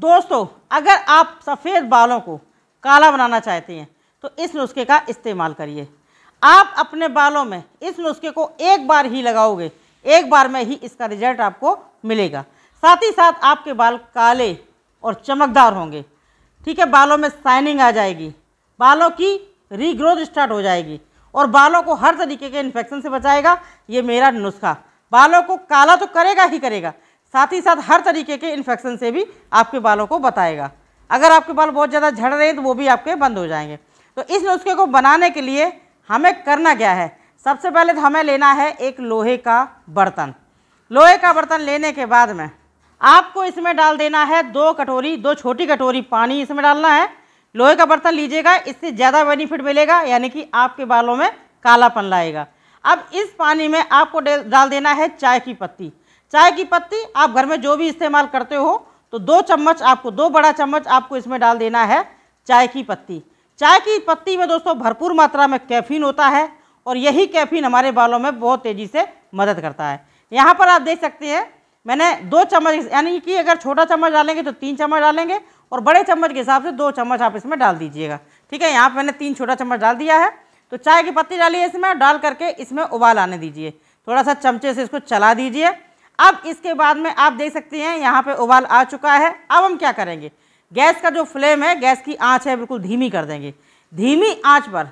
दोस्तों अगर आप सफ़ेद बालों को काला बनाना चाहते हैं तो इस नुस्खे का इस्तेमाल करिए आप अपने बालों में इस नुस्खे को एक बार ही लगाओगे एक बार में ही इसका रिजल्ट आपको मिलेगा साथ ही साथ आपके बाल काले और चमकदार होंगे ठीक है बालों में शाइनिंग आ जाएगी बालों की रीग्रोथ स्टार्ट हो जाएगी और बालों को हर तरीके के इन्फेक्शन से बचाएगा ये मेरा नुस्खा बालों को काला तो करेगा ही करेगा साथ ही साथ हर तरीके के इन्फेक्शन से भी आपके बालों को बताएगा अगर आपके बाल बहुत ज़्यादा झड़ रहे हैं तो वो भी आपके बंद हो जाएंगे तो इस नुस्खे को बनाने के लिए हमें करना क्या है सबसे पहले तो हमें लेना है एक लोहे का बर्तन लोहे का बर्तन लेने के बाद में आपको इसमें डाल देना है दो कटोरी दो छोटी कटोरी पानी इसमें डालना है लोहे का बर्तन लीजिएगा इससे ज़्यादा बेनिफिट मिलेगा यानी कि आपके बालों में कालापन लाएगा अब इस पानी में आपको डाल देना है चाय की पत्ती चाय की पत्ती आप घर में जो भी इस्तेमाल करते हो तो दो चम्मच आपको दो बड़ा चम्मच आपको इसमें डाल देना है चाय की पत्ती चाय की पत्ती में दोस्तों भरपूर मात्रा में कैफीन होता है और यही कैफीन हमारे बालों में बहुत तेज़ी से मदद करता है यहाँ पर आप देख सकते हैं मैंने दो चम्मच यानी कि अगर छोटा चम्मच डालेंगे तो तीन चम्मच डालेंगे और बड़े चम्मच के हिसाब से दो चम्मच आप इसमें डाल दीजिएगा ठीक है यहाँ पर मैंने तीन छोटा चम्मच डाल दिया है तो चाय की पत्ती डालिए इसमें डाल करके इसमें उबाल आने दीजिए थोड़ा सा चमचे से इसको चला दीजिए अब इसके बाद में आप देख सकते हैं यहाँ पे उबाल आ चुका है अब हम क्या करेंगे गैस का जो फ्लेम है गैस की आँच है बिल्कुल धीमी कर देंगे धीमी आँच पर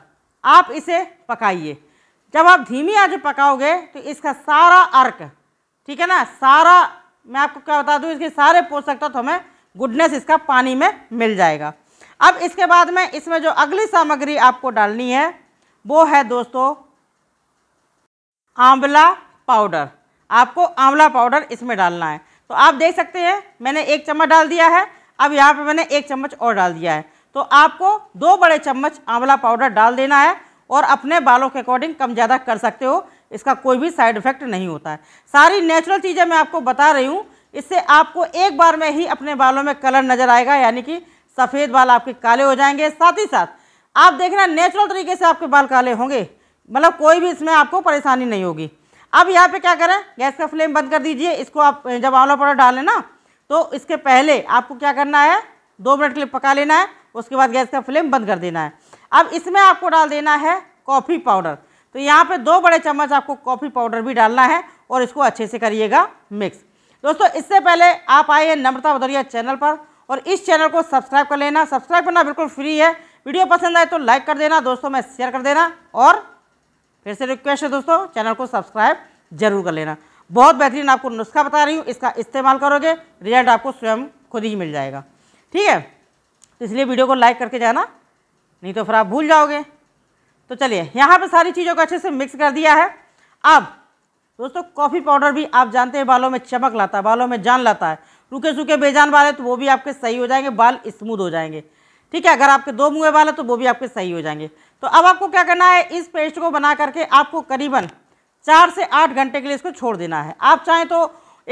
आप इसे पकाइए जब आप धीमी आँच पकाओगे तो इसका सारा अर्क ठीक है ना सारा मैं आपको क्या बता दूँ इसके सारे पोषक तत्व तो हमें गुडनेस इसका पानी में मिल जाएगा अब इसके बाद में इसमें जो अगली सामग्री आपको डालनी है वो है दोस्तों आंवला पाउडर आपको आंवला पाउडर इसमें डालना है तो आप देख सकते हैं मैंने एक चम्मच डाल दिया है अब यहाँ पर मैंने एक चम्मच और डाल दिया है तो आपको दो बड़े चम्मच आंवला पाउडर डाल देना है और अपने बालों के अकॉर्डिंग कम ज़्यादा कर सकते हो इसका कोई भी साइड इफेक्ट नहीं होता है सारी नेचुरल चीज़ें मैं आपको बता रही हूँ इससे आपको एक बार में ही अपने बालों में कलर नज़र आएगा यानी कि सफ़ेद बाल आपके काले हो जाएंगे साथ ही साथ आप देखना नेचुरल तरीके से आपके बाल काले होंगे मतलब कोई भी इसमें आपको परेशानी नहीं होगी अब यहाँ पे क्या करें गैस का फ्लेम बंद कर दीजिए इसको आप जब आंवला पाउडर डालें ना तो इसके पहले आपको क्या करना है दो मिनट के लिए पका लेना है उसके बाद गैस का फ्लेम बंद कर देना है अब इसमें आपको डाल देना है कॉफ़ी पाउडर तो यहाँ पे दो बड़े चम्मच आपको कॉफ़ी पाउडर भी डालना है और इसको अच्छे से करिएगा मिक्स दोस्तों इससे पहले आप आए हैं नम्रता भदौरिया चैनल पर और इस चैनल को सब्सक्राइब कर लेना सब्सक्राइब करना बिल्कुल फ्री है वीडियो पसंद आए तो लाइक कर देना दोस्तों में शेयर कर देना और फिर से रिक्वेस्ट है दोस्तों चैनल को सब्सक्राइब जरूर कर लेना बहुत बेहतरीन आपको नुस्खा बता रही हूँ इसका इस्तेमाल करोगे रिजल्ट आपको स्वयं खुद ही मिल जाएगा ठीक है तो इसलिए वीडियो को लाइक करके जाना नहीं तो फिर आप भूल जाओगे तो चलिए यहाँ पर सारी चीज़ों को अच्छे से मिक्स कर दिया है अब दोस्तों कॉफ़ी पाउडर भी आप जानते हैं बालों में चमक लाता है बालों में जान लाता है रूखे सूखे बेजान बाल है तो वो भी आपके सही हो जाएंगे बाल स्मूद हो जाएंगे ठीक है अगर आपके दो मुँह वाले तो वो भी आपके सही हो जाएंगे तो अब आपको क्या करना है इस पेस्ट को बना करके आपको करीबन चार से आठ घंटे के लिए इसको छोड़ देना है आप चाहें तो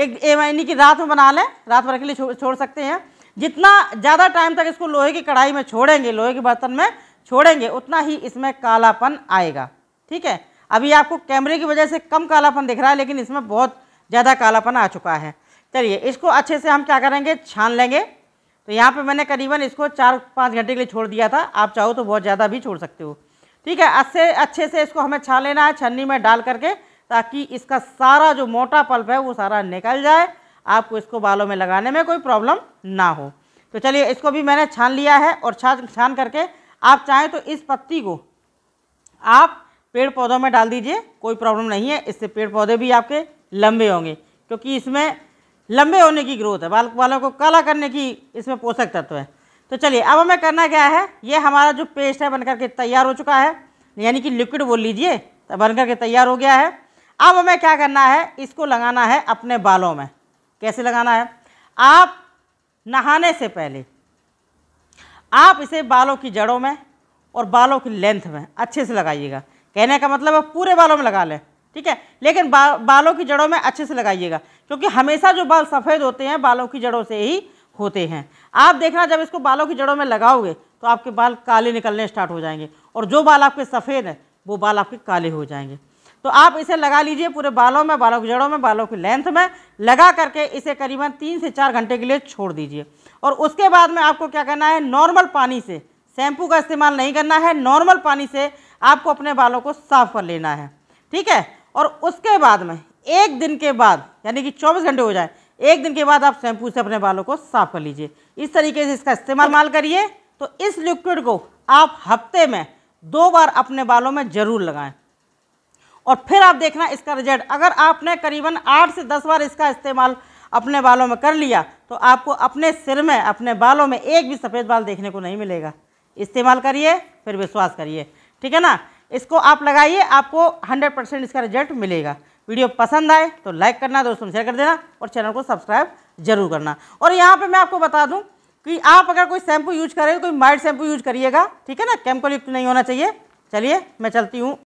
एक यानी कि रात में बना लें रात भर के लिए छोड़ सकते हैं जितना ज़्यादा टाइम तक इसको लोहे की कढ़ाई में छोड़ेंगे लोहे के बर्तन में छोड़ेंगे उतना ही इसमें कालापन आएगा ठीक है अभी आपको कैमरे की वजह से कम कालापन दिख रहा है लेकिन इसमें बहुत ज़्यादा कालापन आ चुका है चलिए इसको अच्छे से हम क्या करेंगे छान लेंगे तो यहाँ पे मैंने करीबन इसको चार पाँच घंटे के लिए छोड़ दिया था आप चाहो तो बहुत ज़्यादा भी छोड़ सकते हो ठीक है अच्छे अच्छे से इसको हमें छान लेना है छन्नी में डाल करके ताकि इसका सारा जो मोटा पल्प है वो सारा निकल जाए आपको इसको बालों में लगाने में कोई प्रॉब्लम ना हो तो चलिए इसको भी मैंने छान लिया है और छान छान करके आप चाहें तो इस पत्ती को आप पेड़ पौधों में डाल दीजिए कोई प्रॉब्लम नहीं है इससे पेड़ पौधे भी आपके लंबे होंगे क्योंकि इसमें लंबे होने की ग्रोथ है बाल बालों को काला करने की इसमें पोषक तत्व है तो चलिए अब हमें करना क्या है ये हमारा जो पेस्ट है बनकर के तैयार हो चुका है यानी कि लिक्विड बोल लीजिए तो बनकर के तैयार हो गया है अब हमें क्या करना है इसको लगाना है अपने बालों में कैसे लगाना है आप नहाने से पहले आप इसे बालों की जड़ों में और बालों की लेंथ में अच्छे से लगाइएगा कहने का मतलब है पूरे बालों में लगा लें ठीक है लेकिन बा, बालों की जड़ों में अच्छे से लगाइएगा क्योंकि हमेशा जो बाल सफ़ेद होते हैं बालों की जड़ों से ही होते हैं आप देखना जब इसको बालों की जड़ों में लगाओगे तो आपके बाल काले निकलने स्टार्ट हो जाएंगे और जो बाल आपके सफ़ेद हैं वो बाल आपके काले हो जाएंगे तो आप इसे लगा लीजिए पूरे बालों में बालों की जड़ों में बालों की लेंथ में लगा करके इसे करीबन तीन से चार घंटे के लिए छोड़ दीजिए और उसके बाद में आपको क्या करना है नॉर्मल पानी से शैम्पू का इस्तेमाल नहीं करना है नॉर्मल पानी से आपको अपने बालों को साफ कर लेना है ठीक है और उसके बाद में एक दिन के बाद यानी कि 24 घंटे हो जाए एक दिन के बाद आप शैम्पू से अपने बालों को साफ कर लीजिए इस तरीके से इसका इस्तेमाल करिए तो इस लिक्विड को आप हफ्ते में दो बार अपने बालों में ज़रूर लगाएं और फिर आप देखना इसका रिजल्ट अगर आपने करीबन आठ से दस बार इसका इस्तेमाल अपने बालों में कर लिया तो आपको अपने सिर में अपने बालों में एक भी सफ़ेद बाल देखने को नहीं मिलेगा इस्तेमाल करिए फिर विश्वास करिए ठीक है ना इसको आप लगाइए आपको हंड्रेड परसेंट इसका रिजल्ट मिलेगा वीडियो पसंद आए तो लाइक करना दोस्तों में शेयर कर देना और चैनल को सब्सक्राइब जरूर करना और यहाँ पे मैं आपको बता दूँ कि आप अगर कोई शैम्पू यूज करें कोई माइल्ड शैम्पू यूज करिएगा ठीक है ना केमिकल युक्त नहीं होना चाहिए चलिए मैं चलती हूँ